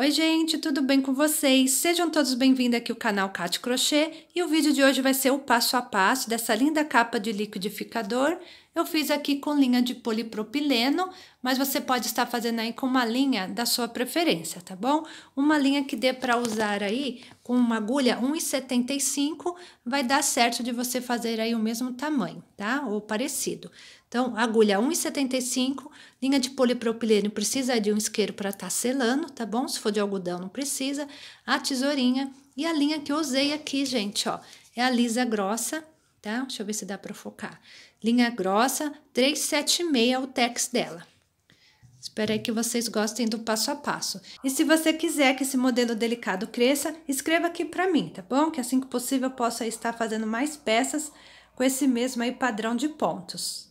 Oi gente, tudo bem com vocês? Sejam todos bem-vindos aqui ao canal Cat Crochê e o vídeo de hoje vai ser o passo a passo dessa linda capa de liquidificador eu fiz aqui com linha de polipropileno, mas você pode estar fazendo aí com uma linha da sua preferência, tá bom? Uma linha que dê para usar aí com uma agulha 1,75 vai dar certo de você fazer aí o mesmo tamanho, tá? Ou parecido. Então, agulha 1,75, linha de polipropileno precisa de um isqueiro para estar tá selando, tá bom? Se for de algodão não precisa. A tesourinha e a linha que eu usei aqui, gente, ó, é a lisa grossa, tá? Deixa eu ver se dá para focar linha grossa 376 é o tex dela. Espero que vocês gostem do passo a passo. E se você quiser que esse modelo delicado cresça, escreva aqui para mim, tá bom? Que assim que possível eu possa estar fazendo mais peças com esse mesmo aí padrão de pontos.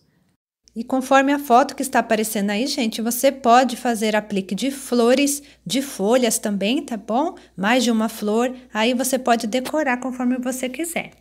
E conforme a foto que está aparecendo aí, gente, você pode fazer aplique de flores, de folhas também, tá bom? Mais de uma flor, aí você pode decorar conforme você quiser.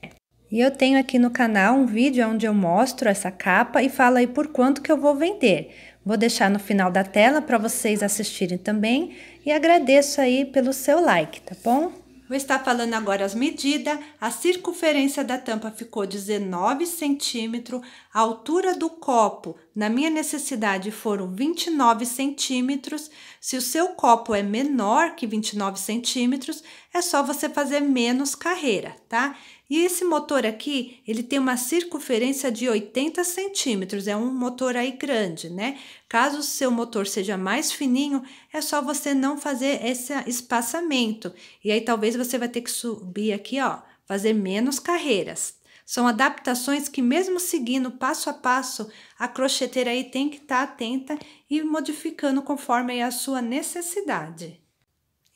E eu tenho aqui no canal um vídeo onde eu mostro essa capa e falo aí por quanto que eu vou vender. Vou deixar no final da tela para vocês assistirem também e agradeço aí pelo seu like, tá bom? Vou estar falando agora as medidas. A circunferência da tampa ficou 19 centímetros. A altura do copo, na minha necessidade, foram 29 centímetros. Se o seu copo é menor que 29 centímetros, é só você fazer menos carreira, tá? E esse motor aqui, ele tem uma circunferência de 80 centímetros, é um motor aí grande, né? Caso o seu motor seja mais fininho, é só você não fazer esse espaçamento. E aí talvez você vai ter que subir aqui, ó, fazer menos carreiras. São adaptações que, mesmo seguindo passo a passo, a crocheteira aí tem que estar tá atenta e modificando conforme a sua necessidade.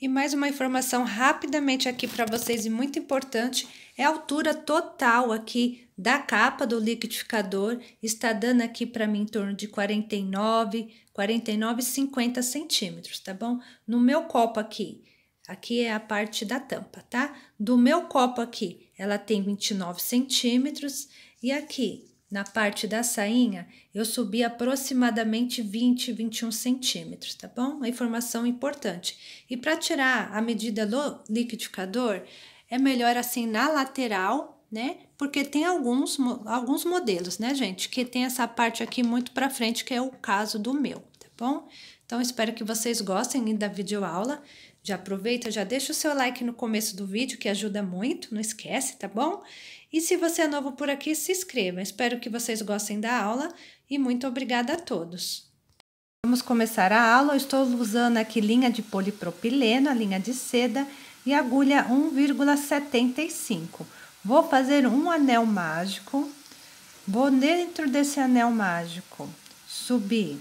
E mais uma informação rapidamente aqui para vocês e muito importante é a altura total aqui da capa do liquidificador. Está dando aqui para mim em torno de 49, 49 50 centímetros, tá bom? No meu copo aqui, aqui é a parte da tampa, tá? Do meu copo aqui ela tem 29 centímetros e aqui na parte da sainha eu subi aproximadamente 20, 21 centímetros, tá bom? Uma informação importante. E para tirar a medida do liquidificador, é melhor assim na lateral, né? Porque tem alguns, alguns modelos, né, gente? Que tem essa parte aqui muito para frente, que é o caso do meu, tá bom? Então, espero que vocês gostem da videoaula. Já aproveita, já deixa o seu like no começo do vídeo, que ajuda muito, não esquece, tá bom? E se você é novo por aqui, se inscreva. Espero que vocês gostem da aula e muito obrigada a todos. Vamos começar a aula. Eu estou usando aqui linha de polipropileno, a linha de seda e agulha 1,75. Vou fazer um anel mágico. Vou dentro desse anel mágico subir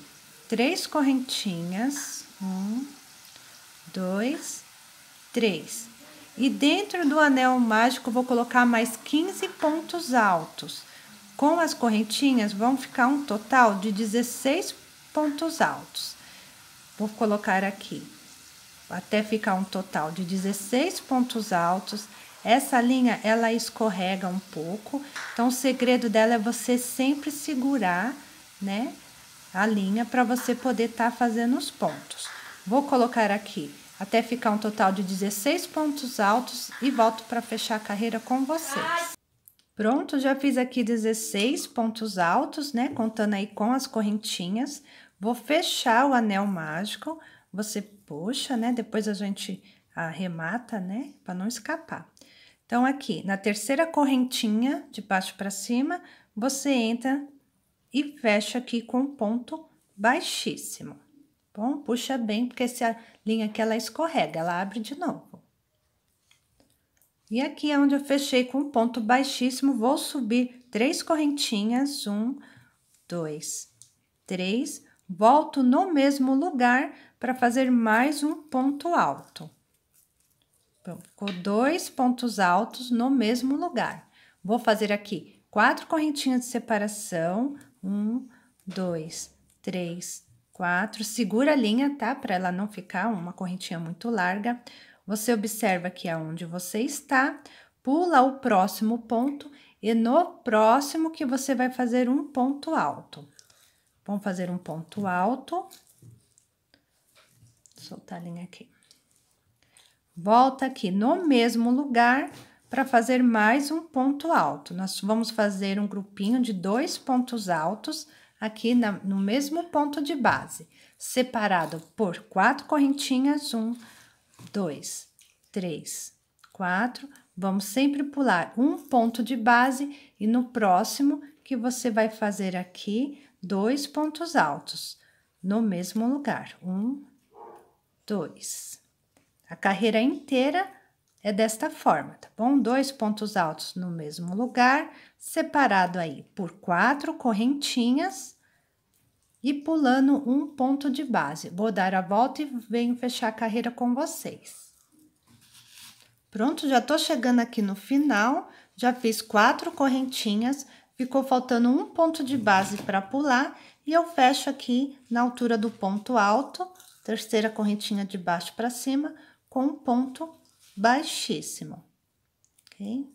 três correntinhas. Um, dois, três. E dentro do anel mágico vou colocar mais 15 pontos altos. Com as correntinhas vão ficar um total de 16 pontos altos. Vou colocar aqui até ficar um total de 16 pontos altos. Essa linha ela escorrega um pouco, então o segredo dela é você sempre segurar, né, a linha para você poder estar tá fazendo os pontos. Vou colocar aqui até ficar um total de 16 pontos altos e volto para fechar a carreira com vocês. Pronto, já fiz aqui 16 pontos altos, né? Contando aí com as correntinhas. Vou fechar o anel mágico. Você puxa, né? Depois a gente arremata, né? Para não escapar. Então, aqui na terceira correntinha, de baixo para cima, você entra e fecha aqui com um ponto baixíssimo. Bom, puxa bem, porque se a linha que ela escorrega, ela abre de novo. E aqui é onde eu fechei com um ponto baixíssimo, vou subir três correntinhas, um, dois, três, volto no mesmo lugar para fazer mais um ponto alto. Bom, ficou dois pontos altos no mesmo lugar. Vou fazer aqui quatro correntinhas de separação, um, dois, três, quatro, segura a linha, tá? Para ela não ficar uma correntinha muito larga. Você observa aqui aonde você está, pula o próximo ponto e no próximo que você vai fazer um ponto alto. Vamos fazer um ponto alto. Soltar a linha aqui. Volta aqui no mesmo lugar para fazer mais um ponto alto. Nós vamos fazer um grupinho de dois pontos altos aqui na, no mesmo ponto de base, separado por quatro correntinhas, um, dois, três, quatro. Vamos sempre pular um ponto de base e no próximo que você vai fazer aqui dois pontos altos no mesmo lugar, um, dois. A carreira inteira é desta forma, tá bom? Dois pontos altos no mesmo lugar, separado aí por quatro correntinhas e pulando um ponto de base. Vou dar a volta e venho fechar a carreira com vocês. Pronto, já tô chegando aqui no final, já fiz quatro correntinhas, ficou faltando um ponto de base para pular e eu fecho aqui na altura do ponto alto, terceira correntinha de baixo para cima, com um ponto baixíssimo, ok?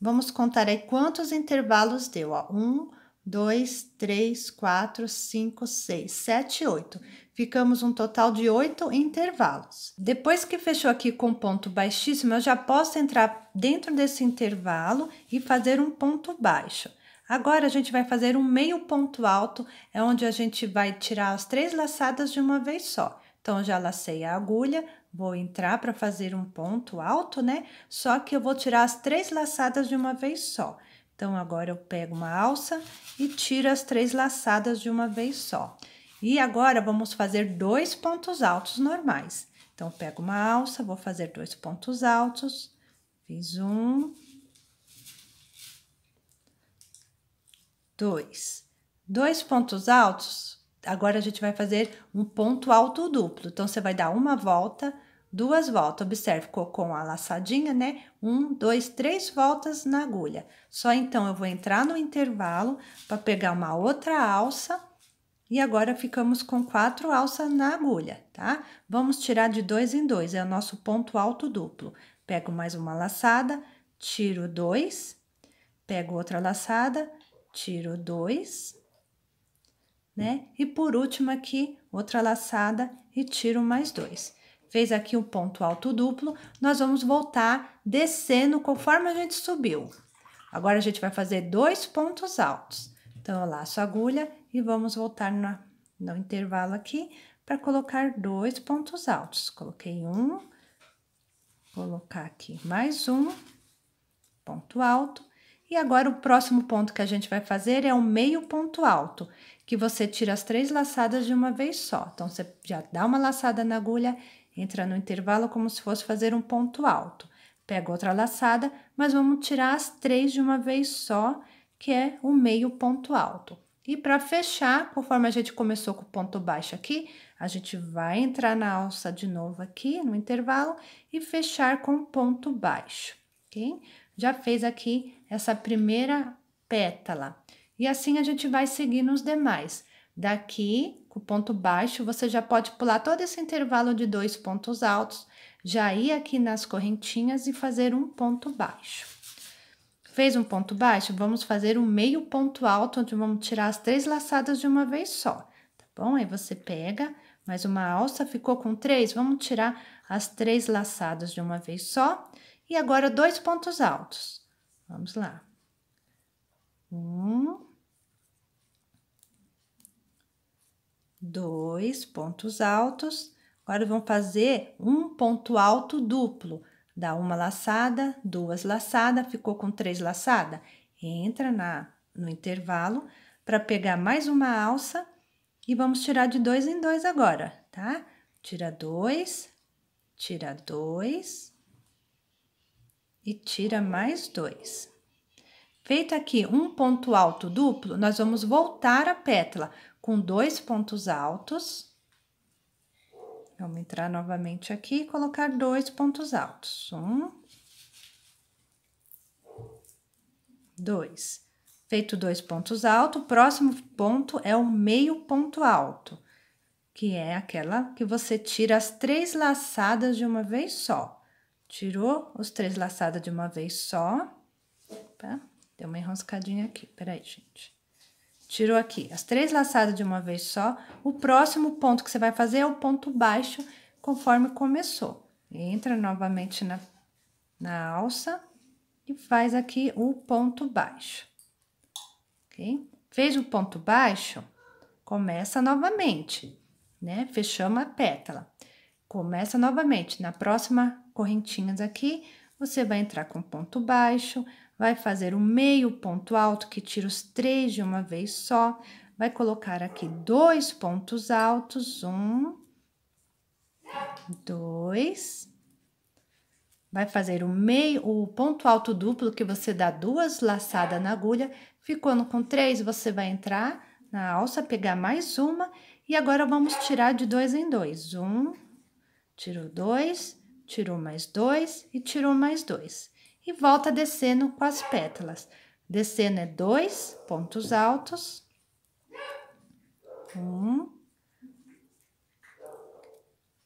Vamos contar aí quantos intervalos deu, ó. Um, dois, três, quatro, cinco, seis, sete, oito. Ficamos um total de oito intervalos. Depois que fechou aqui com ponto baixíssimo, eu já posso entrar dentro desse intervalo e fazer um ponto baixo. Agora a gente vai fazer um meio ponto alto, é onde a gente vai tirar as três laçadas de uma vez só. Então, já lacei a agulha, Vou entrar para fazer um ponto alto, né? Só que eu vou tirar as três laçadas de uma vez só. Então, agora eu pego uma alça e tiro as três laçadas de uma vez só. E agora, vamos fazer dois pontos altos normais. Então, pego uma alça, vou fazer dois pontos altos. Fiz um. Dois. Dois pontos altos, agora a gente vai fazer um ponto alto duplo. Então, você vai dar uma volta, duas voltas. Observe, ficou com a laçadinha, né? Um, dois, três voltas na agulha. Só então eu vou entrar no intervalo para pegar uma outra alça. E agora ficamos com quatro alças na agulha, tá? Vamos tirar de dois em dois, é o nosso ponto alto duplo. Pego mais uma laçada, tiro dois, pego outra laçada, tiro dois, né? E por último aqui, outra laçada e tiro mais dois fez aqui o um ponto alto duplo, nós vamos voltar descendo conforme a gente subiu. Agora a gente vai fazer dois pontos altos. Então, eu laço a agulha e vamos voltar na, no intervalo aqui para colocar dois pontos altos. Coloquei um, colocar aqui mais um ponto alto. E agora o próximo ponto que a gente vai fazer é o meio ponto alto, que você tira as três laçadas de uma vez só. Então, você já dá uma laçada na agulha Entra no intervalo como se fosse fazer um ponto alto. Pega outra laçada, mas vamos tirar as três de uma vez só, que é o meio ponto alto. E para fechar, conforme a gente começou com o ponto baixo aqui, a gente vai entrar na alça de novo aqui no intervalo e fechar com ponto baixo, ok? Já fez aqui essa primeira pétala. E assim a gente vai seguir nos demais. Daqui com ponto baixo, você já pode pular todo esse intervalo de dois pontos altos, já ir aqui nas correntinhas e fazer um ponto baixo. Fez um ponto baixo? Vamos fazer um meio ponto alto, onde vamos tirar as três laçadas de uma vez só, tá bom? Aí você pega mais uma alça, ficou com três, vamos tirar as três laçadas de uma vez só. E agora, dois pontos altos. Vamos lá. Um, dois pontos altos. Agora vamos fazer um ponto alto duplo. Dá uma laçada, duas laçadas, ficou com três laçadas. Entra na, no intervalo para pegar mais uma alça e vamos tirar de dois em dois agora, tá? Tira dois, tira dois e tira mais dois. Feito aqui um ponto alto duplo, nós vamos voltar a pétala com dois pontos altos. Vamos entrar novamente aqui e colocar dois pontos altos. Um. Dois. Feito dois pontos altos, o próximo ponto é o meio ponto alto, que é aquela que você tira as três laçadas de uma vez só. Tirou os três laçadas de uma vez só. Tá? Deu uma enroscadinha aqui, peraí, gente. Tirou aqui as três laçadas de uma vez só. O próximo ponto que você vai fazer é o ponto baixo, conforme começou. Entra novamente na, na alça e faz aqui o ponto baixo. Ok? Fez o ponto baixo, começa novamente, né? Fechamos a pétala. Começa novamente. Na próxima correntinha aqui, você vai entrar com ponto baixo, vai fazer o meio ponto alto, que tira os três de uma vez só, vai colocar aqui dois pontos altos, um, dois, vai fazer o meio, o ponto alto duplo, que você dá duas laçadas na agulha, ficando com três, você vai entrar na alça, pegar mais uma, e agora vamos tirar de dois em dois, um, tirou dois, tirou mais dois e tirou mais dois e volta descendo com as pétalas. Descendo é dois pontos altos. Um.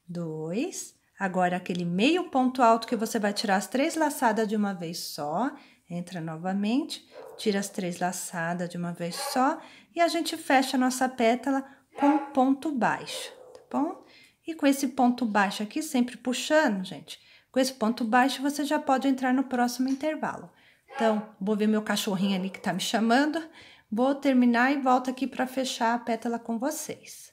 Dois. Agora, aquele meio ponto alto que você vai tirar as três laçadas de uma vez só. Entra novamente, tira as três laçadas de uma vez só. E a gente fecha a nossa pétala com ponto baixo, tá bom? E com esse ponto baixo aqui, sempre puxando, gente, com esse ponto baixo, você já pode entrar no próximo intervalo. Então, vou ver meu cachorrinho ali que está me chamando, vou terminar e volto aqui para fechar a pétala com vocês.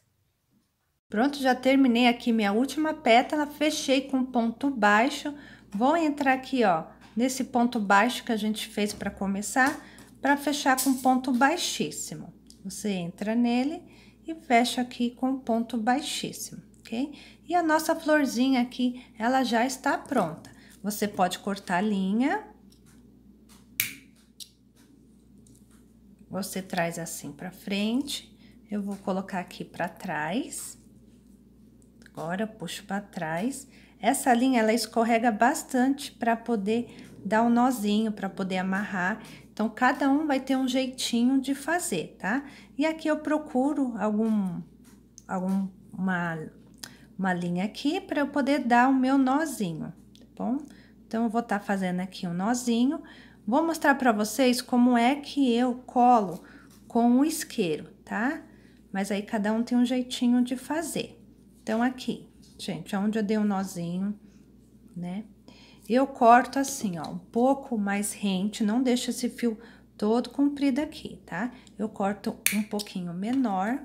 Pronto, já terminei aqui minha última pétala, fechei com ponto baixo. Vou entrar aqui, ó, nesse ponto baixo que a gente fez para começar, para fechar com ponto baixíssimo. Você entra nele e fecha aqui com ponto baixíssimo, ok? E a nossa florzinha aqui, ela já está pronta. Você pode cortar a linha. Você traz assim para frente. Eu vou colocar aqui para trás. Agora puxo para trás. Essa linha ela escorrega bastante para poder dar um nozinho, para poder amarrar. Então, cada um vai ter um jeitinho de fazer, tá? E aqui eu procuro algum, alguma uma linha aqui para eu poder dar o meu nozinho, tá bom? Então, eu vou estar tá fazendo aqui um nozinho. Vou mostrar para vocês como é que eu colo com o isqueiro, tá? Mas aí, cada um tem um jeitinho de fazer. Então, aqui, gente, é onde eu dei um nozinho, né? Eu corto assim, ó, um pouco mais rente, não deixa esse fio todo comprido aqui, tá? Eu corto um pouquinho menor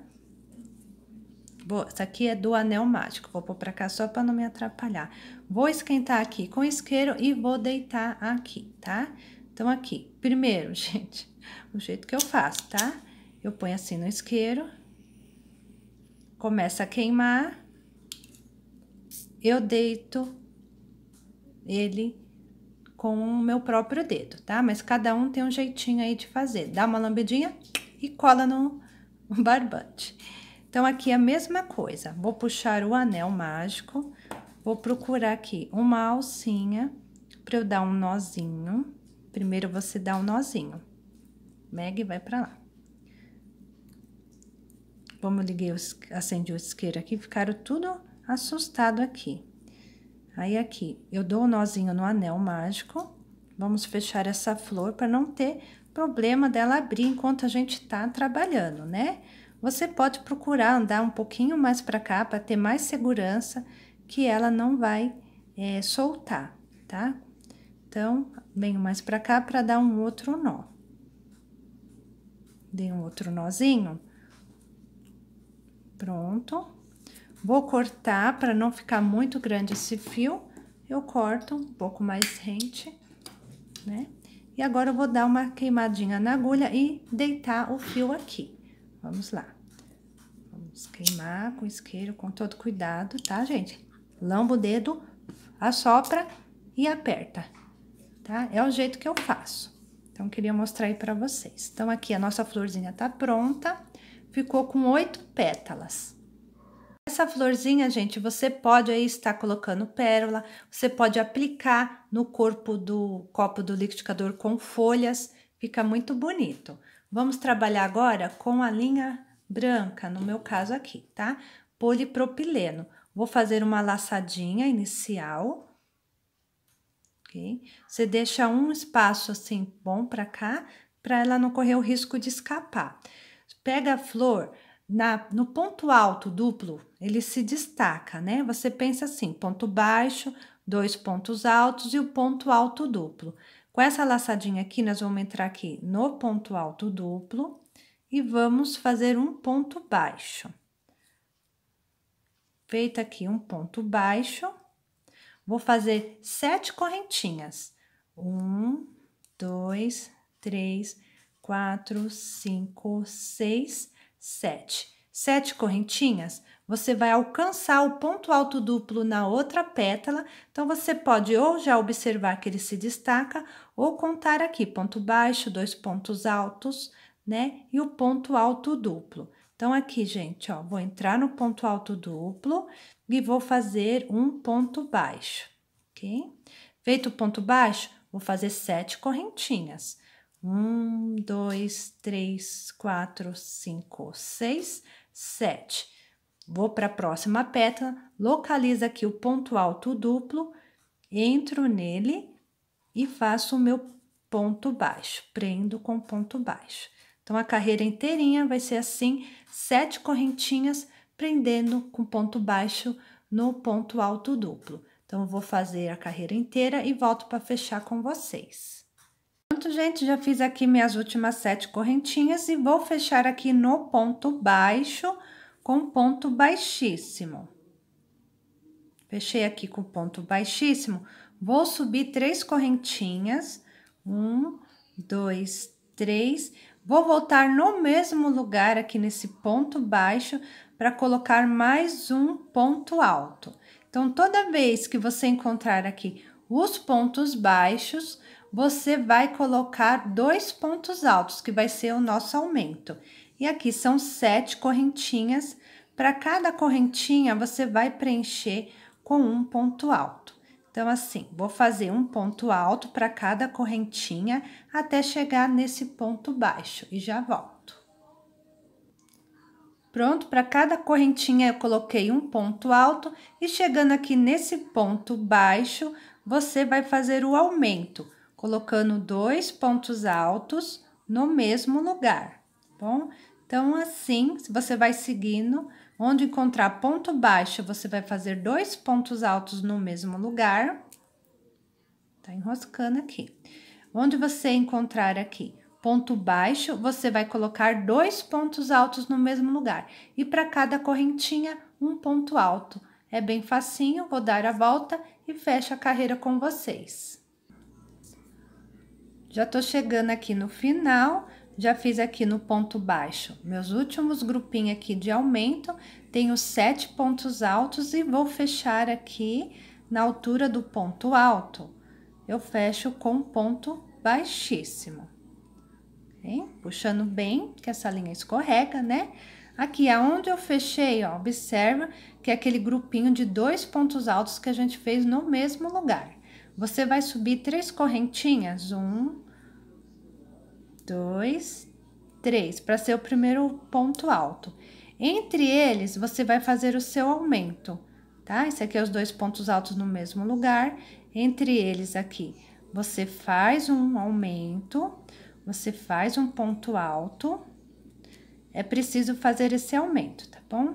Vou, essa aqui é do anel mágico, vou pôr pra cá só pra não me atrapalhar. Vou esquentar aqui com isqueiro e vou deitar aqui, tá? Então, aqui, primeiro, gente, o jeito que eu faço, tá? Eu ponho assim no isqueiro, começa a queimar, eu deito ele com o meu próprio dedo, tá? Mas cada um tem um jeitinho aí de fazer. Dá uma lambidinha e cola no barbante. Então, aqui é a mesma coisa. Vou puxar o anel mágico, vou procurar aqui uma alcinha para eu dar um nozinho. Primeiro você dá um nozinho. Meg vai para lá. Como liguei, acendi o isqueiro aqui, ficaram tudo assustado aqui. Aí aqui, eu dou o um nozinho no anel mágico. Vamos fechar essa flor para não ter problema dela abrir enquanto a gente tá trabalhando, né? você pode procurar andar um pouquinho mais para cá para ter mais segurança que ela não vai é, soltar, tá? Então, venho mais para cá para dar um outro nó. Dei um outro nozinho. Pronto. Vou cortar para não ficar muito grande esse fio. Eu corto um pouco mais rente, né? E agora eu vou dar uma queimadinha na agulha e deitar o fio aqui. Vamos lá. Vamos queimar com isqueiro com todo cuidado, tá, gente? Lamba o dedo, assopra e aperta, tá? É o jeito que eu faço. Então, queria mostrar aí pra vocês. Então, aqui a nossa florzinha tá pronta. Ficou com oito pétalas. Essa florzinha, gente, você pode aí estar colocando pérola, você pode aplicar no corpo do copo do liquidificador com folhas, fica muito bonito. Vamos trabalhar agora com a linha branca, no meu caso aqui, tá? Polipropileno. Vou fazer uma laçadinha inicial, ok? Você deixa um espaço assim bom para cá, para ela não correr o risco de escapar. Pega a flor na, no ponto alto duplo, ele se destaca, né? Você pensa assim: ponto baixo, dois pontos altos e o ponto alto duplo. Com essa laçadinha aqui, nós vamos entrar aqui no ponto alto duplo e vamos fazer um ponto baixo. Feito aqui um ponto baixo, vou fazer sete correntinhas. Um, dois, três, quatro, cinco, seis, sete. Sete correntinhas, você vai alcançar o ponto alto duplo na outra pétala. Então, você pode ou já observar que ele se destaca ou contar aqui ponto baixo, dois pontos altos, né? E o ponto alto duplo. Então, aqui, gente, ó, vou entrar no ponto alto duplo e vou fazer um ponto baixo, ok? Feito o ponto baixo, vou fazer sete correntinhas. Um, dois, três, quatro, cinco, seis, sete. Vou para a próxima pétala, localiza aqui o ponto alto duplo, entro nele e faço o meu ponto baixo, prendo com ponto baixo. Então, a carreira inteirinha vai ser assim, sete correntinhas prendendo com ponto baixo no ponto alto duplo. Então, vou fazer a carreira inteira e volto para fechar com vocês. Pronto, gente, já fiz aqui minhas últimas sete correntinhas e vou fechar aqui no ponto baixo com ponto baixíssimo. Fechei aqui com ponto baixíssimo, Vou subir três correntinhas. Um, dois, três. Vou voltar no mesmo lugar aqui nesse ponto baixo para colocar mais um ponto alto. Então, toda vez que você encontrar aqui os pontos baixos, você vai colocar dois pontos altos, que vai ser o nosso aumento. E aqui são sete correntinhas. Para cada correntinha, você vai preencher com um ponto alto. Então, assim, vou fazer um ponto alto para cada correntinha até chegar nesse ponto baixo e já volto. Pronto, para cada correntinha eu coloquei um ponto alto e chegando aqui nesse ponto baixo, você vai fazer o aumento, colocando dois pontos altos no mesmo lugar, tá bom? Então, assim, você vai seguindo Onde encontrar ponto baixo, você vai fazer dois pontos altos no mesmo lugar. Tá enroscando aqui. Onde você encontrar aqui ponto baixo, você vai colocar dois pontos altos no mesmo lugar. E para cada correntinha, um ponto alto. É bem facinho, vou dar a volta e fecho a carreira com vocês. Já tô chegando aqui no final já fiz aqui no ponto baixo. Meus últimos grupinhos aqui de aumento, tenho sete pontos altos e vou fechar aqui na altura do ponto alto. Eu fecho com ponto baixíssimo. Okay? Puxando bem, que essa linha escorrega, né? Aqui, aonde eu fechei, ó, observa que é aquele grupinho de dois pontos altos que a gente fez no mesmo lugar. Você vai subir três correntinhas, um, dois, três, para ser o primeiro ponto alto. Entre eles, você vai fazer o seu aumento, tá? Esse aqui é os dois pontos altos no mesmo lugar. Entre eles aqui, você faz um aumento, você faz um ponto alto. É preciso fazer esse aumento, tá bom?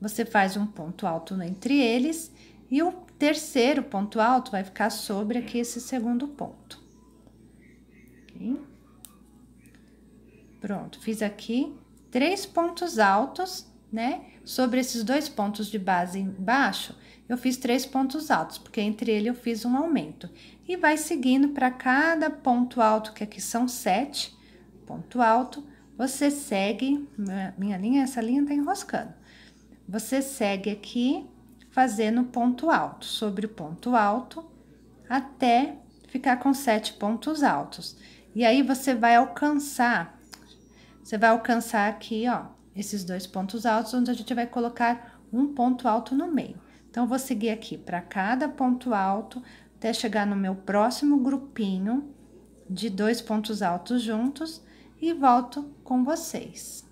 Você faz um ponto alto entre eles e o terceiro ponto alto vai ficar sobre aqui esse segundo ponto. Okay? Pronto, fiz aqui três pontos altos, né? Sobre esses dois pontos de base embaixo, eu fiz três pontos altos, porque entre ele eu fiz um aumento. E vai seguindo para cada ponto alto, que aqui são sete, ponto alto, você segue, minha linha, essa linha tá enroscando. Você segue aqui, fazendo ponto alto, sobre o ponto alto, até ficar com sete pontos altos. E aí, você vai alcançar você vai alcançar aqui, ó, esses dois pontos altos, onde a gente vai colocar um ponto alto no meio. Então, vou seguir aqui para cada ponto alto, até chegar no meu próximo grupinho de dois pontos altos juntos e volto com vocês.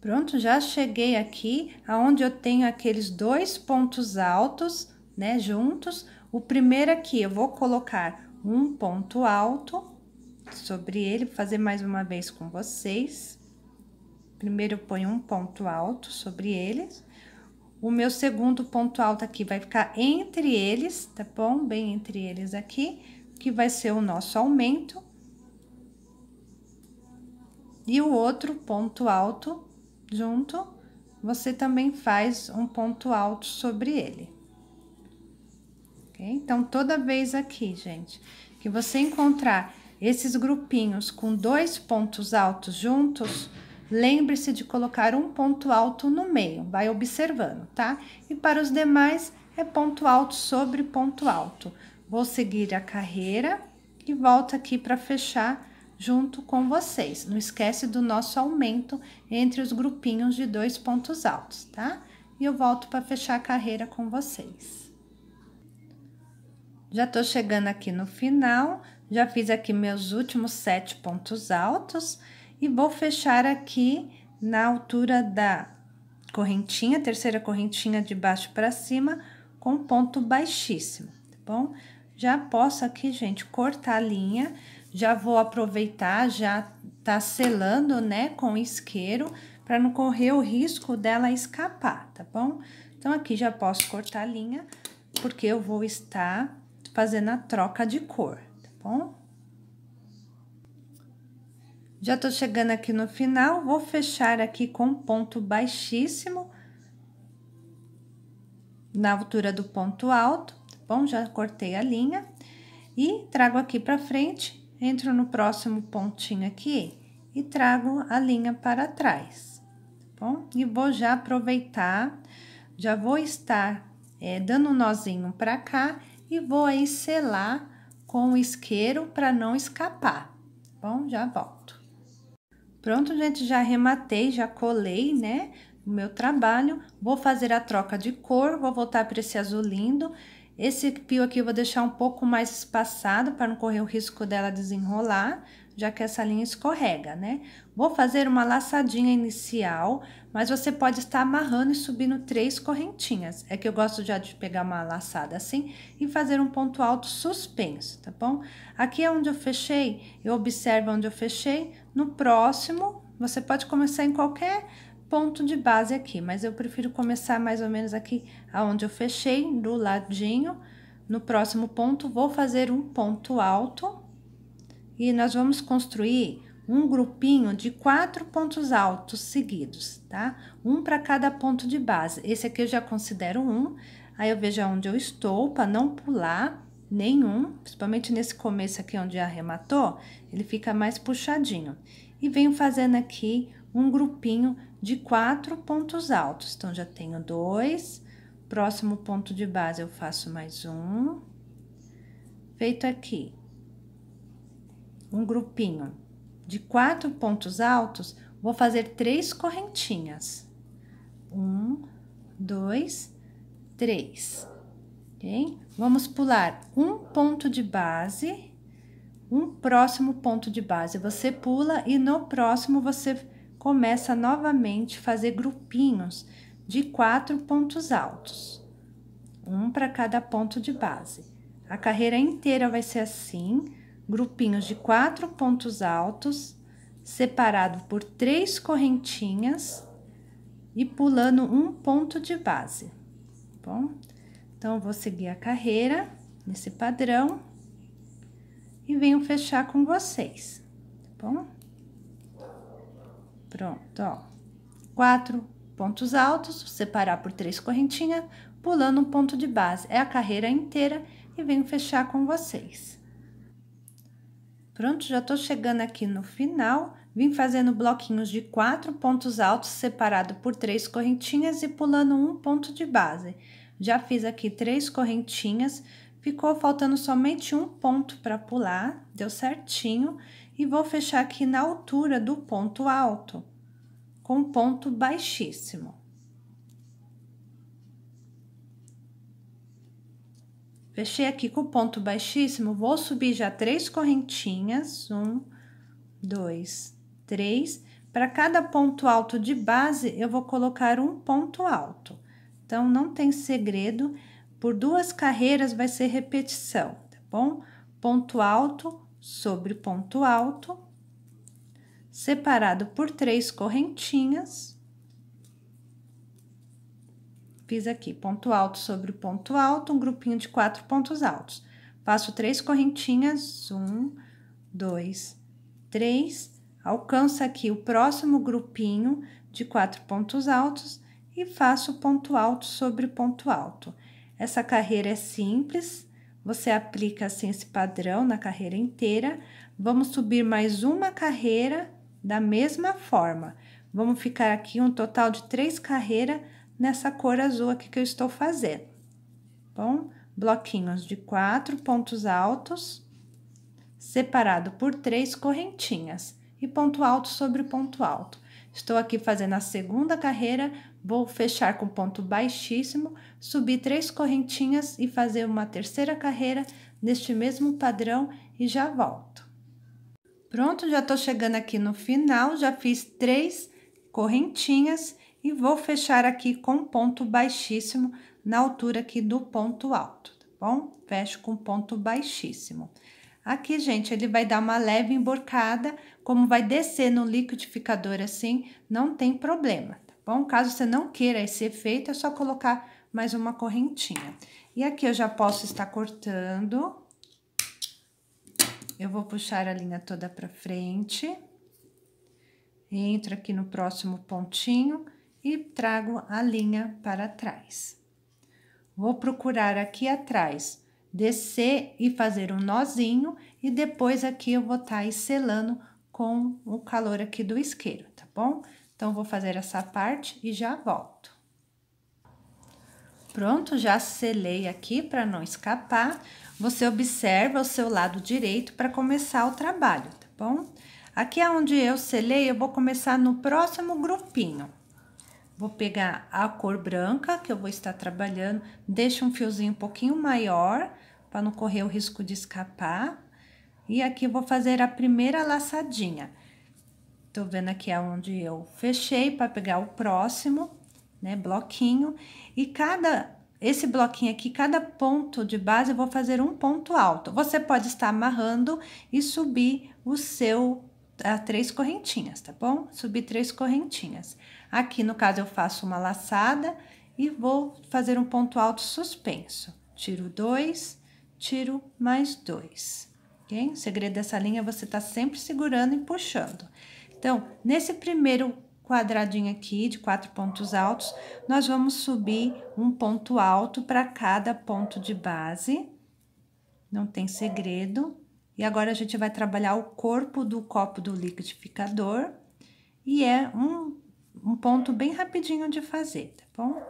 Pronto, já cheguei aqui aonde eu tenho aqueles dois pontos altos, né, juntos. O primeiro aqui eu vou colocar um ponto alto sobre ele, vou fazer mais uma vez com vocês. Primeiro eu ponho um ponto alto sobre ele. O meu segundo ponto alto aqui vai ficar entre eles, tá bom? Bem entre eles aqui, que vai ser o nosso aumento. E o outro ponto alto junto, você também faz um ponto alto sobre ele. Ok? Então, toda vez aqui, gente, que você encontrar esses grupinhos com dois pontos altos juntos, lembre-se de colocar um ponto alto no meio, vai observando, tá? E para os demais é ponto alto sobre ponto alto. Vou seguir a carreira e volto aqui para fechar junto com vocês. Não esquece do nosso aumento entre os grupinhos de dois pontos altos, tá? E eu volto para fechar a carreira com vocês. Já tô chegando aqui no final, já fiz aqui meus últimos sete pontos altos e vou fechar aqui na altura da correntinha, terceira correntinha de baixo para cima, com ponto baixíssimo, tá bom? Já posso aqui, gente, cortar a linha, já vou aproveitar, já tá selando, né, com isqueiro, para não correr o risco dela escapar, tá bom? Então, aqui já posso cortar a linha, porque eu vou estar fazendo a troca de cor bom? Já tô chegando aqui no final, vou fechar aqui com ponto baixíssimo na altura do ponto alto, tá bom? Já cortei a linha e trago aqui para frente, entro no próximo pontinho aqui e trago a linha para trás, tá bom? E vou já aproveitar, já vou estar é, dando um nozinho para cá e vou aí selar com o isqueiro para não escapar. Bom, já volto. Pronto, gente, já rematei, já colei, né? O meu trabalho. Vou fazer a troca de cor, vou voltar para esse azul lindo. Esse pio aqui eu vou deixar um pouco mais espaçado para não correr o risco dela desenrolar, já que essa linha escorrega, né? Vou fazer uma laçadinha inicial, mas você pode estar amarrando e subindo três correntinhas. É que eu gosto já de pegar uma laçada assim e fazer um ponto alto suspenso, tá bom? Aqui é onde eu fechei, eu observo onde eu fechei. No próximo, você pode começar em qualquer ponto de base aqui, mas eu prefiro começar mais ou menos aqui aonde eu fechei, do ladinho. No próximo ponto, vou fazer um ponto alto e nós vamos construir um grupinho de quatro pontos altos seguidos, tá? Um para cada ponto de base. Esse aqui eu já considero um, aí eu vejo onde eu estou para não pular nenhum, principalmente nesse começo aqui onde arrematou, ele fica mais puxadinho. E venho fazendo aqui um grupinho de quatro pontos altos. Então, já tenho dois, próximo ponto de base eu faço mais um, feito aqui. Um grupinho de quatro pontos altos, vou fazer três correntinhas. Um, dois, três. Vamos pular um ponto de base, um próximo ponto de base. Você pula e no próximo você começa novamente a fazer grupinhos de quatro pontos altos. Um para cada ponto de base. A carreira inteira vai ser assim grupinhos de quatro pontos altos, separado por três correntinhas e pulando um ponto de base. Tá bom, então vou seguir a carreira nesse padrão e venho fechar com vocês, tá bom? Pronto, ó, quatro pontos altos, separar por três correntinhas, pulando um ponto de base. É a carreira inteira e venho fechar com vocês. Pronto, já estou chegando aqui no final. Vim fazendo bloquinhos de quatro pontos altos separado por três correntinhas e pulando um ponto de base. Já fiz aqui três correntinhas, ficou faltando somente um ponto para pular, deu certinho. E vou fechar aqui na altura do ponto alto, com ponto baixíssimo. Fechei aqui com ponto baixíssimo, vou subir já três correntinhas, um, dois, três. Para cada ponto alto de base, eu vou colocar um ponto alto. Então, não tem segredo, por duas carreiras vai ser repetição, tá bom? Ponto alto sobre ponto alto, separado por três correntinhas fiz aqui ponto alto sobre ponto alto, um grupinho de quatro pontos altos. Faço três correntinhas, um, dois, três, alcança aqui o próximo grupinho de quatro pontos altos e faço ponto alto sobre ponto alto. Essa carreira é simples, você aplica assim esse padrão na carreira inteira. Vamos subir mais uma carreira da mesma forma. Vamos ficar aqui um total de três carreiras nessa cor azul aqui que eu estou fazendo. Bom, bloquinhos de quatro pontos altos, separado por três correntinhas e ponto alto sobre ponto alto. Estou aqui fazendo a segunda carreira, vou fechar com ponto baixíssimo, subir três correntinhas e fazer uma terceira carreira neste mesmo padrão e já volto. Pronto, já tô chegando aqui no final, já fiz três correntinhas e vou fechar aqui com ponto baixíssimo na altura aqui do ponto alto, tá bom? Fecho com ponto baixíssimo. Aqui, gente, ele vai dar uma leve emborcada, como vai descer no liquidificador assim, não tem problema, tá bom? Caso você não queira esse efeito, é só colocar mais uma correntinha. E aqui eu já posso estar cortando. Eu vou puxar a linha toda pra frente. Entro aqui no próximo pontinho e trago a linha para trás. Vou procurar aqui atrás, descer e fazer um nozinho e depois aqui eu vou estar tá selando com o calor aqui do isqueiro, tá bom? Então, vou fazer essa parte e já volto. Pronto, já selei aqui para não escapar. Você observa o seu lado direito para começar o trabalho, tá bom? Aqui é onde eu selei, eu vou começar no próximo grupinho. Vou pegar a cor branca que eu vou estar trabalhando, deixo um fiozinho um pouquinho maior para não correr o risco de escapar. E aqui vou fazer a primeira laçadinha. Tô vendo aqui aonde é eu fechei para pegar o próximo, né, bloquinho. E cada, esse bloquinho aqui, cada ponto de base, eu vou fazer um ponto alto. Você pode estar amarrando e subir o seu a três correntinhas, tá bom? Subi três correntinhas. Aqui, no caso, eu faço uma laçada e vou fazer um ponto alto suspenso. Tiro dois, tiro mais dois, ok? O segredo dessa linha é você tá sempre segurando e puxando. Então, nesse primeiro quadradinho aqui de quatro pontos altos, nós vamos subir um ponto alto para cada ponto de base. Não tem segredo. E agora a gente vai trabalhar o corpo do copo do liquidificador e é um, um ponto bem rapidinho de fazer, tá bom?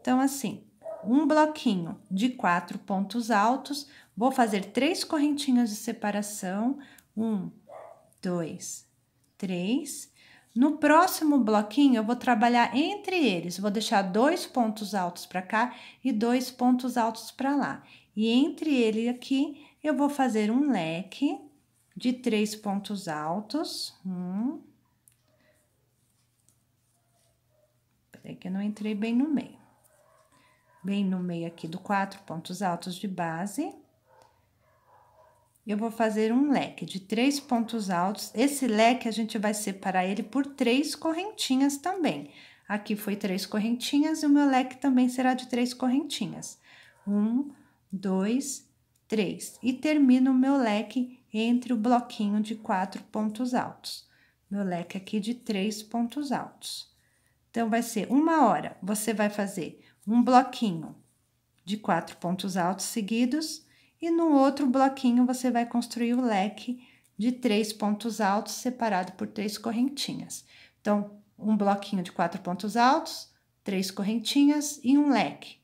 Então, assim, um bloquinho de quatro pontos altos, vou fazer três correntinhas de separação, um, dois, três. No próximo bloquinho, eu vou trabalhar entre eles, vou deixar dois pontos altos para cá e dois pontos altos para lá. E entre ele aqui, eu vou fazer um leque de três pontos altos. Um. Peraí que eu não entrei bem no meio. Bem no meio aqui do quatro pontos altos de base. Eu vou fazer um leque de três pontos altos. Esse leque, a gente vai separar ele por três correntinhas também. Aqui foi três correntinhas e o meu leque também será de três correntinhas. Um, dois, 3 e termino o meu leque entre o bloquinho de quatro pontos altos. Meu leque aqui de três pontos altos. Então, vai ser uma hora. Você vai fazer um bloquinho de quatro pontos altos seguidos, e no outro bloquinho você vai construir o leque de três pontos altos separado por três correntinhas. Então, um bloquinho de quatro pontos altos, três correntinhas e um leque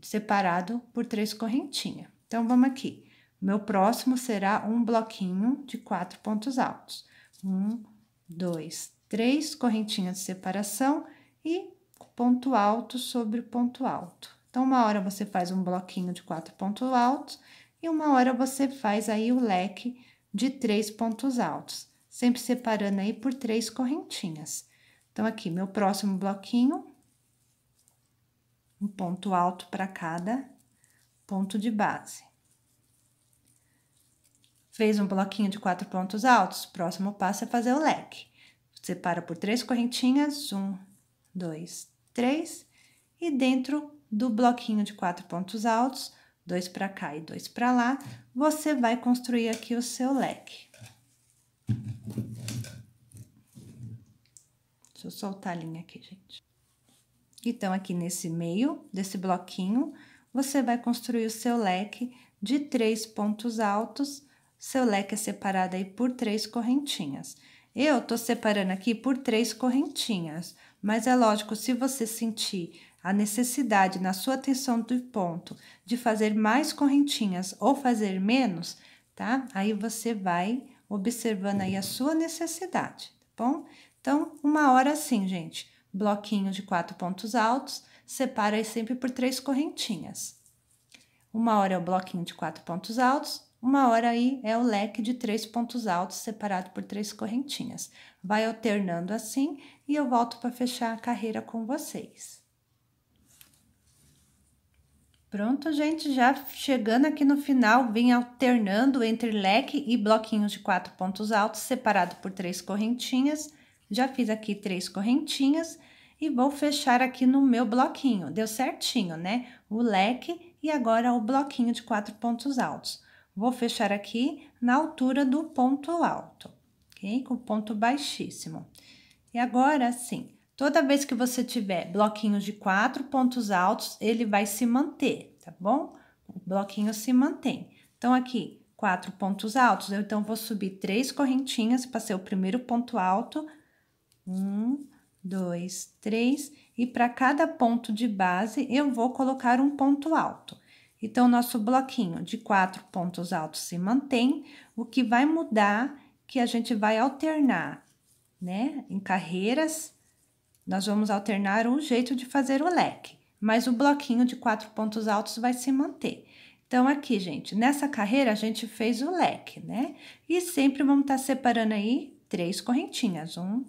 separado por três correntinhas. Então vamos aqui. Meu próximo será um bloquinho de quatro pontos altos. Um, dois, três correntinhas de separação e ponto alto sobre ponto alto. Então, uma hora você faz um bloquinho de quatro pontos altos e uma hora você faz aí o leque de três pontos altos, sempre separando aí por três correntinhas. Então, aqui, meu próximo bloquinho, um ponto alto para cada ponto de base. Fez um bloquinho de quatro pontos altos, próximo passo é fazer o leque. Separa por três correntinhas, um, dois, três, e dentro do bloquinho de quatro pontos altos, dois para cá e dois para lá, você vai construir aqui o seu leque. Deixa eu soltar a linha aqui, gente. Então, aqui nesse meio desse bloquinho, você vai construir o seu leque de três pontos altos. Seu leque é separado aí por três correntinhas. Eu tô separando aqui por três correntinhas, mas é lógico, se você sentir a necessidade na sua tensão do ponto de fazer mais correntinhas ou fazer menos, tá? Aí você vai observando aí a sua necessidade, tá bom? Então, uma hora assim, gente, bloquinho de quatro pontos altos, separa sempre por três correntinhas. Uma hora é o bloquinho de quatro pontos altos, uma hora aí é o leque de três pontos altos separado por três correntinhas. Vai alternando assim e eu volto para fechar a carreira com vocês. Pronto, gente, já chegando aqui no final, vem alternando entre leque e bloquinhos de quatro pontos altos separado por três correntinhas. Já fiz aqui três correntinhas e vou fechar aqui no meu bloquinho. Deu certinho, né? O leque e agora o bloquinho de quatro pontos altos. Vou fechar aqui na altura do ponto alto, ok? Com ponto baixíssimo. E agora sim, toda vez que você tiver bloquinho de quatro pontos altos, ele vai se manter, tá bom? O bloquinho se mantém. Então, aqui, quatro pontos altos, eu então vou subir três correntinhas, passei o primeiro ponto alto, um, dois, três, e para cada ponto de base eu vou colocar um ponto alto. Então, nosso bloquinho de quatro pontos altos se mantém, o que vai mudar que a gente vai alternar, né? Em carreiras, nós vamos alternar o jeito de fazer o leque, mas o bloquinho de quatro pontos altos vai se manter. Então, aqui, gente, nessa carreira a gente fez o leque, né? E sempre vamos estar tá separando aí três correntinhas. Um,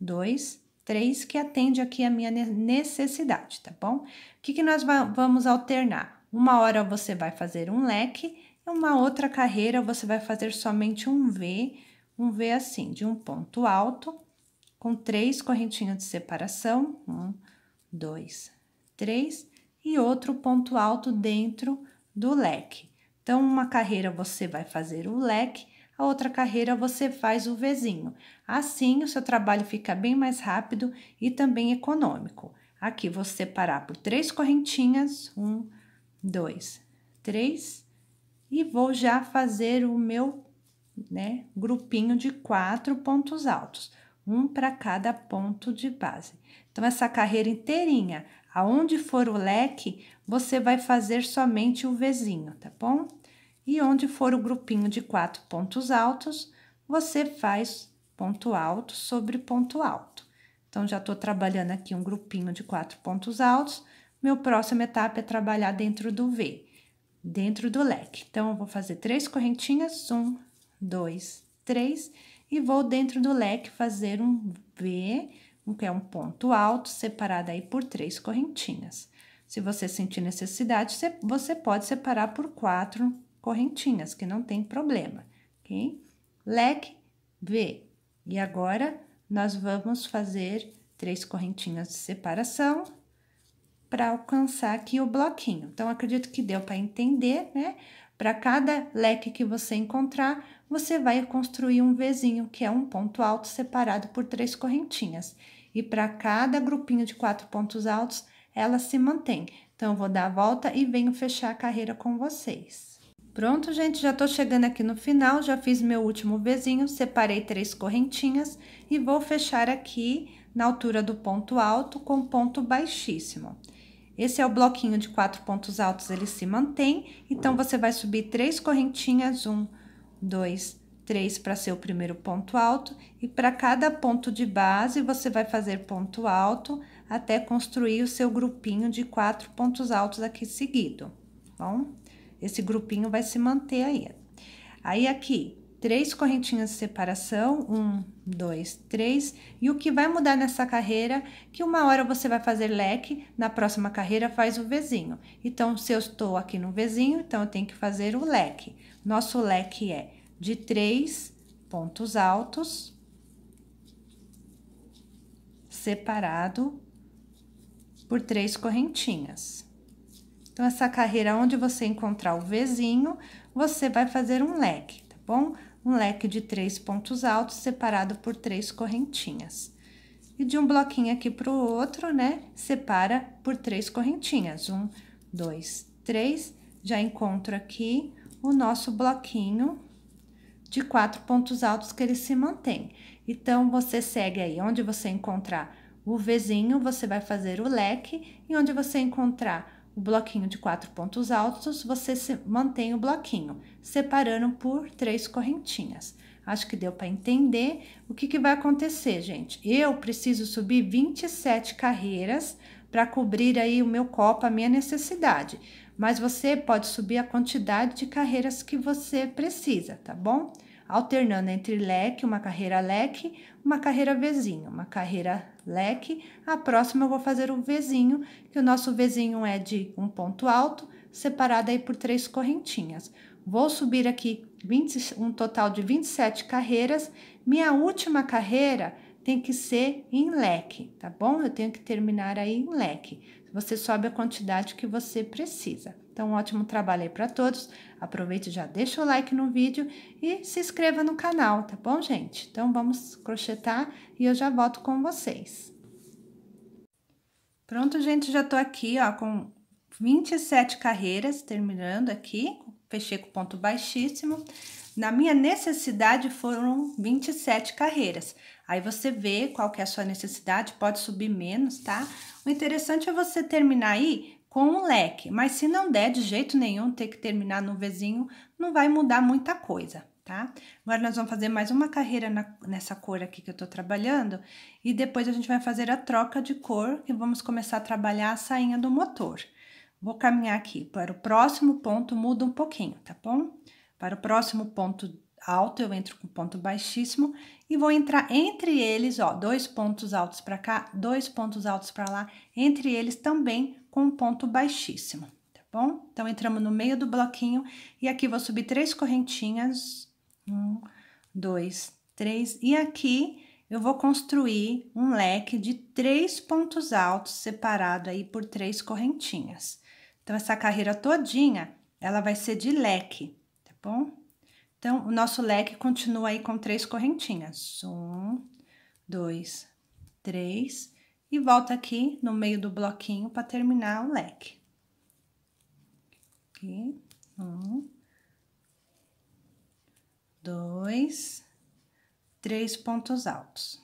dois, três que atende aqui a minha necessidade, tá bom? O que, que nós vamos alternar? Uma hora você vai fazer um leque, e uma outra carreira você vai fazer somente um V, um V assim, de um ponto alto, com três correntinhas de separação, um, dois, três, e outro ponto alto dentro do leque. Então, uma carreira você vai fazer o leque a outra carreira você faz o vizinho. Assim, o seu trabalho fica bem mais rápido e também econômico. Aqui vou separar por três correntinhas: um, dois, três, e vou já fazer o meu né, grupinho de quatro pontos altos, um para cada ponto de base. Então, essa carreira inteirinha, aonde for o leque, você vai fazer somente o vizinho, tá bom? E onde for o grupinho de quatro pontos altos, você faz ponto alto sobre ponto alto. Então, já estou trabalhando aqui um grupinho de quatro pontos altos. Meu próximo etapa é trabalhar dentro do V, dentro do leque. Então, eu vou fazer três correntinhas, um, dois, três, e vou dentro do leque fazer um V, que é um ponto alto, separado aí por três correntinhas. Se você sentir necessidade, você pode separar por quatro correntinhas, que não tem problema, ok? Leque V. E agora, nós vamos fazer três correntinhas de separação para alcançar aqui o bloquinho. Então, acredito que deu para entender, né? Para cada leque que você encontrar, você vai construir um Vzinho, que é um ponto alto separado por três correntinhas. E para cada grupinho de quatro pontos altos, ela se mantém. Então, eu vou dar a volta e venho fechar a carreira com vocês. Pronto, gente, já tô chegando aqui no final, já fiz meu último Vzinho, separei três correntinhas e vou fechar aqui na altura do ponto alto com ponto baixíssimo. Esse é o bloquinho de quatro pontos altos, ele se mantém, então você vai subir três correntinhas, um, dois, três para ser o primeiro ponto alto e para cada ponto de base você vai fazer ponto alto até construir o seu grupinho de quatro pontos altos aqui seguido, tá bom? Esse grupinho vai se manter aí. Aí aqui, três correntinhas de separação, um, dois, três. E o que vai mudar nessa carreira? Que uma hora você vai fazer leque, na próxima carreira faz o Vzinho. Então, se eu estou aqui no Vzinho, então eu tenho que fazer o leque. Nosso leque é de três pontos altos, separado por três correntinhas. Então, essa carreira onde você encontrar o Vzinho, você vai fazer um leque, tá bom? Um leque de três pontos altos separado por três correntinhas. E de um bloquinho aqui para o outro, né? Separa por três correntinhas. Um, dois, três. Já encontro aqui o nosso bloquinho de quatro pontos altos que ele se mantém. Então, você segue aí onde você encontrar o Vzinho, você vai fazer o leque, e onde você encontrar o bloquinho de quatro pontos altos, você mantém o bloquinho, separando por três correntinhas. Acho que deu para entender o que, que vai acontecer, gente. Eu preciso subir 27 carreiras para cobrir aí o meu copo, a minha necessidade. Mas você pode subir a quantidade de carreiras que você precisa, tá bom? Alternando entre leque, uma carreira leque, uma carreira vizinho, uma carreira leque. A próxima eu vou fazer um Vzinho, que o nosso Vzinho é de um ponto alto, separado aí por três correntinhas. Vou subir aqui 20, um total de 27 carreiras. Minha última carreira tem que ser em leque, tá bom? Eu tenho que terminar aí em leque. Você sobe a quantidade que você precisa. Então, um ótimo trabalho aí para todos. Aproveite já deixa o like no vídeo e se inscreva no canal, tá bom, gente? Então, vamos crochetar e eu já volto com vocês. Pronto, gente, já tô aqui, ó, com 27 carreiras, terminando aqui, fechei com ponto baixíssimo. Na minha necessidade foram 27 carreiras. Aí você vê qual que é a sua necessidade, pode subir menos, tá? O interessante é você terminar aí com o um leque, mas se não der de jeito nenhum, ter que terminar no vizinho não vai mudar muita coisa, tá? Agora nós vamos fazer mais uma carreira na, nessa cor aqui que eu tô trabalhando e depois a gente vai fazer a troca de cor e vamos começar a trabalhar a sainha do motor. Vou caminhar aqui para o próximo ponto, muda um pouquinho, tá bom? Para o próximo ponto alto, eu entro com ponto baixíssimo e vou entrar entre eles, ó, dois pontos altos para cá, dois pontos altos para lá, entre eles também com um ponto baixíssimo, tá bom? Então, entramos no meio do bloquinho e aqui vou subir três correntinhas. Um, dois, três. E aqui eu vou construir um leque de três pontos altos separado aí por três correntinhas. Então, essa carreira todinha, ela vai ser de leque, tá bom? Então, o nosso leque continua aí com três correntinhas. Um, dois, três e volta aqui no meio do bloquinho para terminar o leque. Aqui, um, dois, três pontos altos,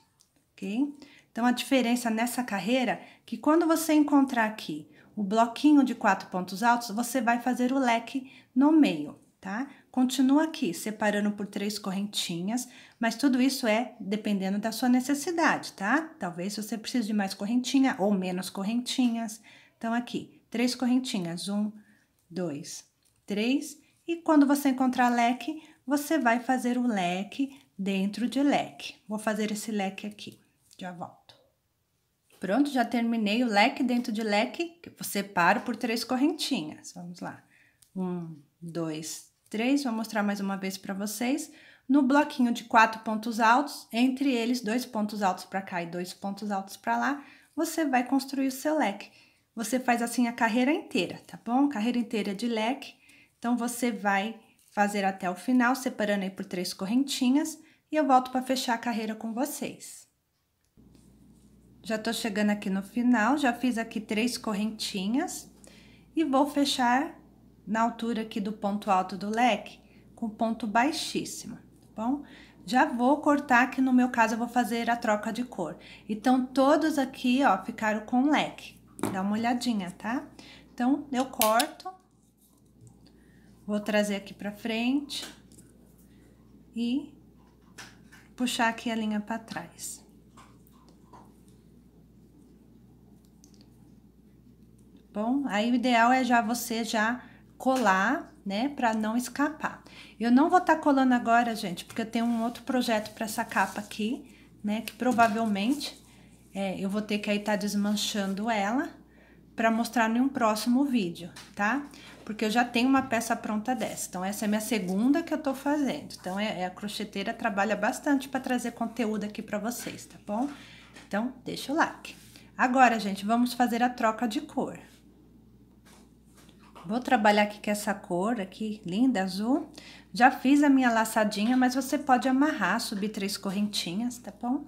ok? Então, a diferença nessa carreira é que quando você encontrar aqui o bloquinho de quatro pontos altos, você vai fazer o leque no meio tá? Continua aqui, separando por três correntinhas, mas tudo isso é dependendo da sua necessidade, tá? Talvez você precise de mais correntinha ou menos correntinhas. Então, aqui, três correntinhas, um, dois, três. E quando você encontrar leque, você vai fazer o leque dentro de leque. Vou fazer esse leque aqui, já volto. Pronto, já terminei o leque dentro de leque, separo por três correntinhas. Vamos lá. Um, dois, 3, vou mostrar mais uma vez para vocês. No bloquinho de quatro pontos altos, entre eles dois pontos altos para cá e dois pontos altos para lá, você vai construir o seu leque. Você faz assim a carreira inteira, tá bom? Carreira inteira de leque. Então, você vai fazer até o final, separando aí por três correntinhas, e eu volto para fechar a carreira com vocês. Já tô chegando aqui no final, já fiz aqui três correntinhas, e vou fechar na altura aqui do ponto alto do leque, com ponto baixíssimo, tá bom? Já vou cortar que no meu caso eu vou fazer a troca de cor. Então, todos aqui, ó, ficaram com leque. Dá uma olhadinha, tá? Então, eu corto. Vou trazer aqui pra frente. E puxar aqui a linha pra trás. Bom, aí o ideal é já você já colar, né, para não escapar. Eu não vou estar tá colando agora, gente, porque eu tenho um outro projeto para essa capa aqui, né, que provavelmente é, eu vou ter que aí estar tá desmanchando ela para mostrar em um próximo vídeo, tá? Porque eu já tenho uma peça pronta dessa. Então, essa é minha segunda que eu tô fazendo. Então, é, é a crocheteira trabalha bastante para trazer conteúdo aqui para vocês, tá bom? Então, deixa o like. Agora, gente, vamos fazer a troca de cor. Vou trabalhar aqui com essa cor aqui, linda, azul. Já fiz a minha laçadinha, mas você pode amarrar, subir três correntinhas, tá bom?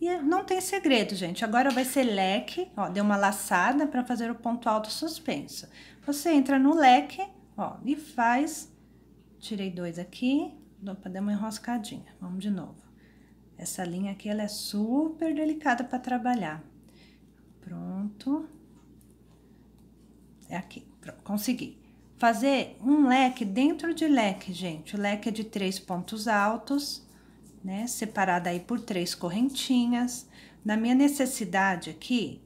E é, não tem segredo, gente. Agora vai ser leque, ó, deu uma laçada para fazer o ponto alto suspenso. Você entra no leque, ó, e faz... Tirei dois aqui, dou pra dar uma enroscadinha. Vamos de novo. Essa linha aqui, ela é super delicada para trabalhar. Pronto. É aqui consegui fazer um leque dentro de leque, gente. O leque é de três pontos altos, né? Separado aí por três correntinhas. Na minha necessidade aqui,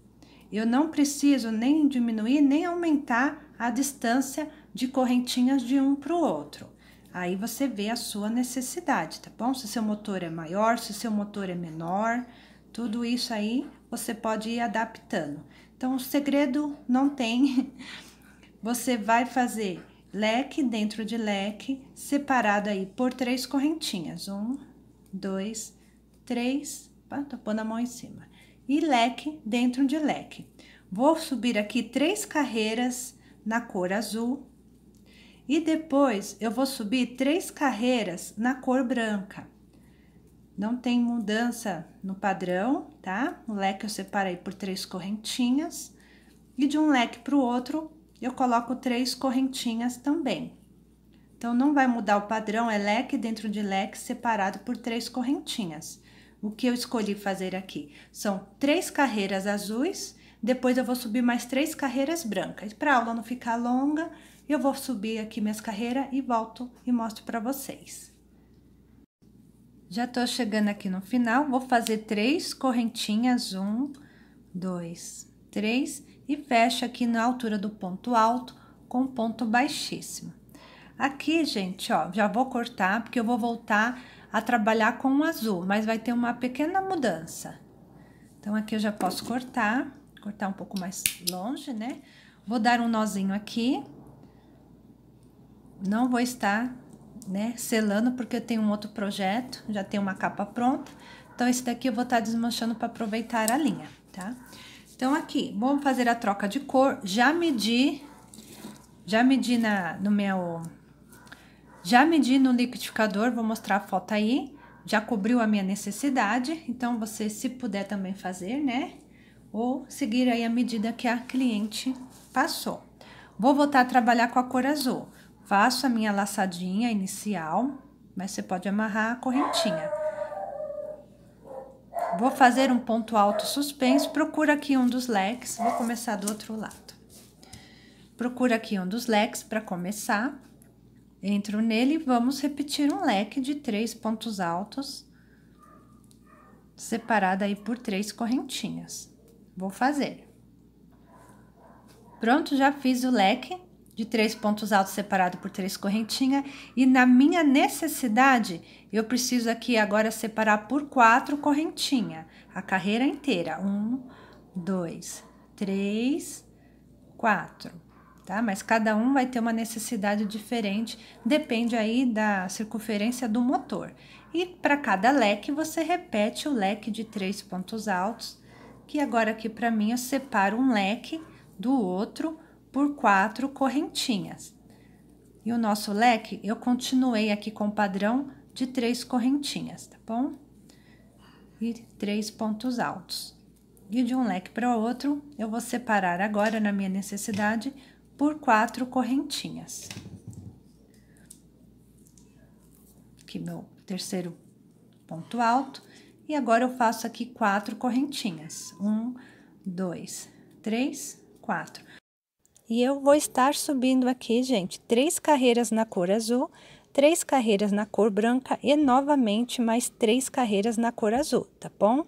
eu não preciso nem diminuir nem aumentar a distância de correntinhas de um para o outro. Aí você vê a sua necessidade, tá bom? Se seu motor é maior, se seu motor é menor, tudo isso aí você pode ir adaptando. Então, o segredo não tem você vai fazer leque dentro de leque, separado aí por três correntinhas. Um, dois, três, opa, ah, tô pondo a mão em cima. E leque dentro de leque. Vou subir aqui três carreiras na cor azul. E depois, eu vou subir três carreiras na cor branca. Não tem mudança no padrão, tá? O leque eu separei por três correntinhas. E de um leque para o outro, eu coloco três correntinhas também. Então, não vai mudar o padrão, é leque dentro de leque separado por três correntinhas. O que eu escolhi fazer aqui são três carreiras azuis, depois eu vou subir mais três carreiras brancas. Para a aula não ficar longa, eu vou subir aqui minhas carreiras e volto e mostro para vocês. Já tô chegando aqui no final, vou fazer três correntinhas, um, dois, três, e fecha aqui na altura do ponto alto com ponto baixíssimo. Aqui, gente, ó, já vou cortar porque eu vou voltar a trabalhar com o azul, mas vai ter uma pequena mudança. Então, aqui eu já posso cortar, cortar um pouco mais longe, né? Vou dar um nozinho aqui. Não vou estar, né, selando porque eu tenho um outro projeto, já tenho uma capa pronta. Então, esse daqui eu vou estar desmanchando para aproveitar a linha, tá? Tá? Então, aqui, vamos fazer a troca de cor. Já medi, já medi na, no meu... Já medi no liquidificador, vou mostrar a foto aí. Já cobriu a minha necessidade, então você, se puder também fazer, né? Ou seguir aí a medida que a cliente passou. Vou voltar a trabalhar com a cor azul. Faço a minha laçadinha inicial, mas você pode amarrar a correntinha. Vou fazer um ponto alto suspenso, procura aqui um dos leques, vou começar do outro lado. Procura aqui um dos leques para começar, entro nele, vamos repetir um leque de três pontos altos, separado aí por três correntinhas. Vou fazer. Pronto, já fiz o leque, de três pontos altos separado por três correntinhas e na minha necessidade eu preciso aqui agora separar por quatro correntinha a carreira inteira um dois três quatro tá mas cada um vai ter uma necessidade diferente depende aí da circunferência do motor e para cada leque você repete o leque de três pontos altos que agora aqui para mim eu separo um leque do outro por quatro correntinhas. E o nosso leque, eu continuei aqui com o padrão de três correntinhas, tá bom? E três pontos altos. E de um leque para outro, eu vou separar agora, na minha necessidade, por quatro correntinhas. Aqui meu terceiro ponto alto. E agora eu faço aqui quatro correntinhas. Um, dois, três, quatro. E eu vou estar subindo aqui, gente, três carreiras na cor azul, três carreiras na cor branca e novamente mais três carreiras na cor azul, tá bom?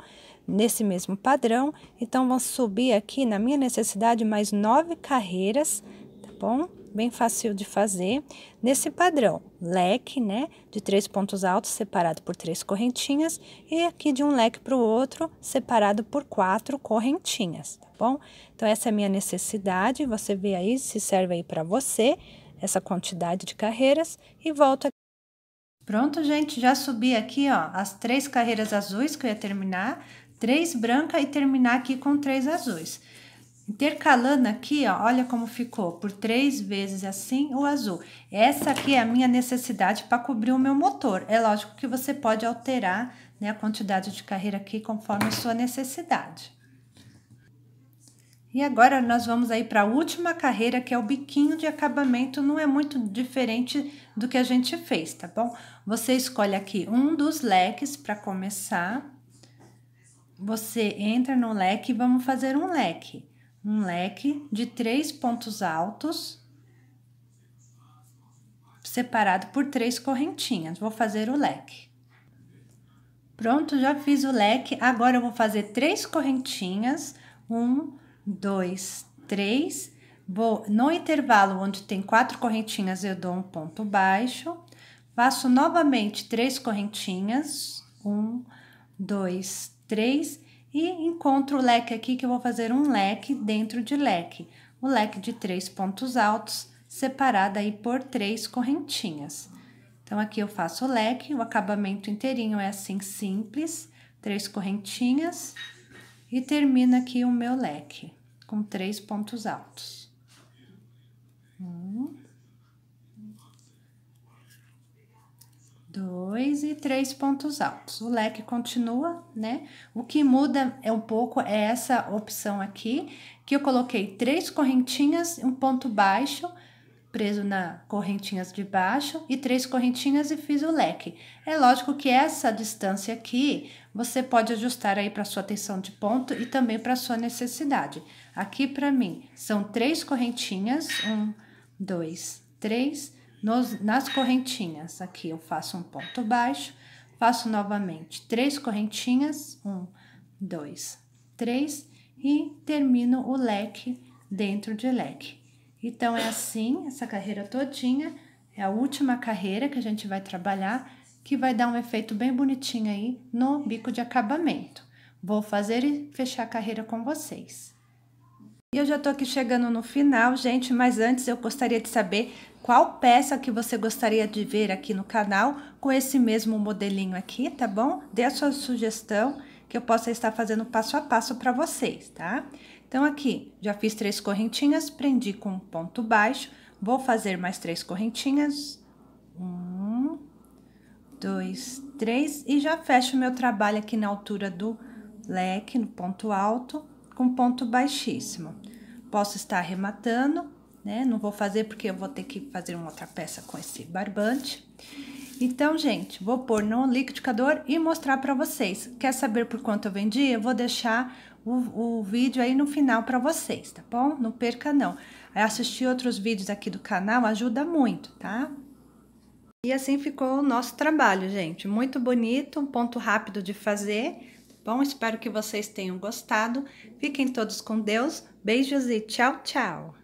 Nesse mesmo padrão, então vão subir aqui na minha necessidade mais nove carreiras, tá bom? Bem fácil de fazer. Nesse padrão, leque, né, de três pontos altos separado por três correntinhas e aqui de um leque para o outro separado por quatro correntinhas, tá bom? Então, essa é a minha necessidade. Você vê aí se serve aí para você essa quantidade de carreiras e volta. Pronto, gente, já subi aqui, ó, as três carreiras azuis que eu ia terminar, três brancas e terminar aqui com três azuis. Intercalando aqui, ó, olha como ficou, por três vezes assim o azul. Essa aqui é a minha necessidade para cobrir o meu motor. É lógico que você pode alterar né, a quantidade de carreira aqui conforme a sua necessidade. E agora nós vamos aí para a última carreira, que é o biquinho de acabamento, não é muito diferente do que a gente fez, tá bom? Você escolhe aqui um dos leques para começar. Você entra no leque e vamos fazer um leque. Um leque de três pontos altos, separado por três correntinhas. Vou fazer o leque. Pronto, já fiz o leque. Agora eu vou fazer três correntinhas. Um, dois, três. Vou no intervalo onde tem quatro correntinhas, eu dou um ponto baixo. Faço novamente três correntinhas, um, dois, três, e encontro o leque aqui que eu vou fazer um leque dentro de leque. O um leque de três pontos altos, separado aí por três correntinhas. Então, aqui eu faço o leque, o acabamento inteirinho é assim simples, três correntinhas, e termina aqui o meu leque, com três pontos altos. Um, dois e três pontos altos. O leque continua, né? O que muda é um pouco é essa opção aqui, que eu coloquei três correntinhas, um ponto baixo preso na correntinhas de baixo e três correntinhas e fiz o leque. É lógico que essa distância aqui você pode ajustar aí para sua tensão de ponto e também para sua necessidade. Aqui para mim são três correntinhas, um, dois, três. Nos, nas correntinhas aqui eu faço um ponto baixo, faço novamente três correntinhas, um, dois, três e termino o leque dentro de leque. Então é assim, essa carreira todinha, é a última carreira que a gente vai trabalhar, que vai dar um efeito bem bonitinho aí no bico de acabamento. Vou fazer e fechar a carreira com vocês. E eu já tô aqui chegando no final, gente, mas antes eu gostaria de saber qual peça que você gostaria de ver aqui no canal com esse mesmo modelinho aqui, tá bom? Dê a sua sugestão que eu possa estar fazendo passo a passo para vocês, tá? Tá? Então, aqui, já fiz três correntinhas, prendi com um ponto baixo, vou fazer mais três correntinhas. Um, dois, três, e já fecho meu trabalho aqui na altura do leque, no ponto alto, com ponto baixíssimo. Posso estar arrematando, né? Não vou fazer porque eu vou ter que fazer uma outra peça com esse barbante. Então, gente, vou pôr no liquidificador e mostrar para vocês. Quer saber por quanto eu vendi? Eu vou deixar o, o vídeo aí no final para vocês, tá bom? Não perca não. Assistir outros vídeos aqui do canal ajuda muito, tá? E assim ficou o nosso trabalho, gente. Muito bonito, um ponto rápido de fazer. Tá bom, espero que vocês tenham gostado. Fiquem todos com Deus. Beijos e tchau, tchau!